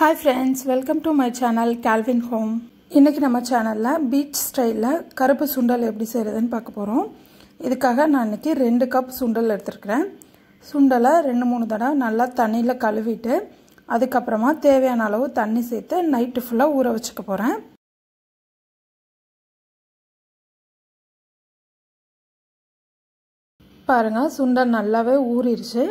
hi friends welcome to my channel Kelvin home இன்றைக்கி நம்ம சேனலில் பீச் ஸ்டைலில் கருப்பு சுண்டல் எப்படி செய்கிறதுன்னு பார்க்க போகிறோம் இதுக்காக நான் இன்றைக்கி ரெண்டு கப் சுண்டல் எடுத்துருக்கிறேன் சுண்டலை ரெண்டு மூணு தடவை நல்லா தண்ணியில் கழுவிட்டு அதுக்கப்புறமா தேவையான அளவு தண்ணி சேர்த்து நைட்டு ஃபுல்லாக ஊற வச்சுக்க போகிறேன் பாருங்கள் சுண்டல் நல்லாவே ஊறிடுச்சு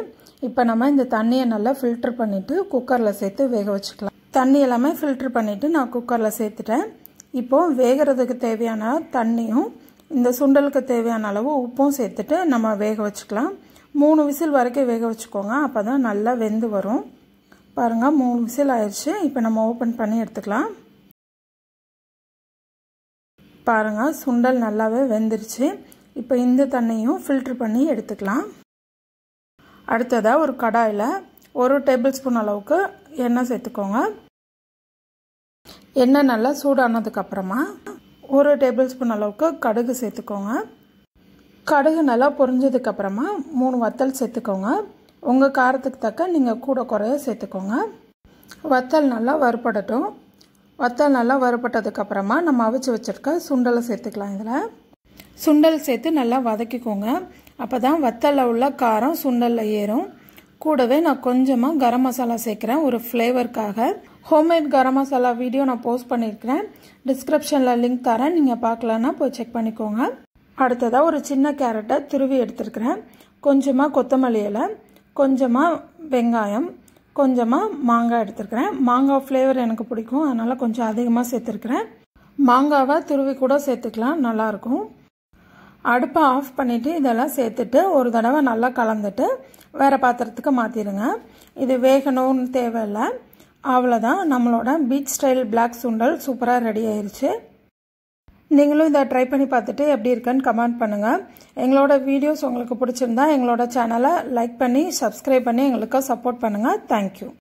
இப்போ நம்ம இந்த தண்ணியை நல்லா ஃபில்டர் பண்ணிவிட்டு குக்கரில் சேர்த்து வேக வச்சுக்கலாம் தண்ணி எல்லாமே ஃபில்ட்ரு பண்ணிவிட்டு நான் குக்கரில் சேர்த்துட்டேன் இப்போது வேகிறதுக்கு தேவையான தண்ணியும் இந்த சுண்டலுக்கு தேவையான அளவு உப்பும் சேர்த்துட்டு நம்ம வேக வச்சுக்கலாம் மூணு விசில் வரைக்கும் வேக வச்சுக்கோங்க அப்போ தான் நல்லா வெந்து வரும் பாருங்கள் மூணு விசில் ஆயிடுச்சு இப்போ நம்ம ஓப்பன் பண்ணி எடுத்துக்கலாம் பாருங்கள் சுண்டல் நல்லாவே வெந்துருச்சு இப்போ இந்த தண்ணியும் ஃபில்ட்ரு பண்ணி எடுத்துக்கலாம் அடுத்ததாக ஒரு கடாயில் ஒரு டேபிள் ஸ்பூன் அளவுக்கு எண்ணெய் சேர்த்துக்கோங்க எண்ணெய் நல்லா சூடானதுக்கப்புறமா ஒரு டேபிள் ஸ்பூன் அளவுக்கு கடுகு சேர்த்துக்கோங்க கடுகு நல்லா பொரிஞ்சதுக்கப்புறமா மூணு வத்தல் சேர்த்துக்கோங்க உங்கள் காரத்துக்கு தக்க நீங்கள் கூட குறைய சேர்த்துக்கோங்க வத்தல் நல்லா வறுபடட்டும் வத்தல் நல்லா வறுபட்டதுக்கப்புறமா நம்ம அவிச்சு வச்சுருக்க சுண்டலை சேர்த்துக்கலாம் இதில் சுண்டல் சேர்த்து நல்லா வதக்கிக்கோங்க அப்போ தான் வத்தலில் உள்ள காரம் சுண்டலில் ஏறும் கூடவே நான் கொஞ்சமாக கரம் மசாலா சேர்க்குறேன் ஒரு ஃப்ளேவருக்காக ஹோம்மேட் கரம் மசாலா வீடியோ நான் போஸ்ட் பண்ணியிருக்கிறேன் டிஸ்கிரிப்ஷனில் லிங்க் தரேன் நீங்கள் பார்க்கலன்னா போய் செக் பண்ணிக்கோங்க அடுத்ததாக ஒரு சின்ன கேரட்டை துருவி எடுத்துருக்குறேன் கொஞ்சமாக கொத்தமல்லி இலை கொஞ்சமாக வெங்காயம் கொஞ்சமாக மாங்காய் எடுத்துருக்குறேன் மாங்காய் ஃப்ளேவர் எனக்கு பிடிக்கும் அதனால் கொஞ்சம் அதிகமாக சேர்த்துருக்குறேன் மாங்காவை துருவி கூட சேர்த்துக்கலாம் நல்லாயிருக்கும் அடுப்பை ஆஃப் பண்ணிவிட்டு இதெல்லாம் சேர்த்துட்டு ஒரு தடவை நல்லா கலந்துட்டு வேறு பாத்திரத்துக்கு மாற்றிடுங்க இது வேகணும்னு தேவையில்லை அவ்வளோதான் நம்மளோட பீச் ஸ்டைல் பிளாக் சுண்டல் சூப்பராக ரெடி ஆயிடுச்சு நீங்களும் இதை ட்ரை பண்ணி பார்த்துட்டு எப்படி இருக்குன்னு கமெண்ட் பண்ணுங்கள் எங்களோட வீடியோஸ் உங்களுக்கு பிடிச்சிருந்தா எங்களோட சேனலை லைக் பண்ணி சப்ஸ்கிரைப் பண்ணி எங்களுக்கு சப்போர்ட் பண்ணுங்கள் தேங்க்யூ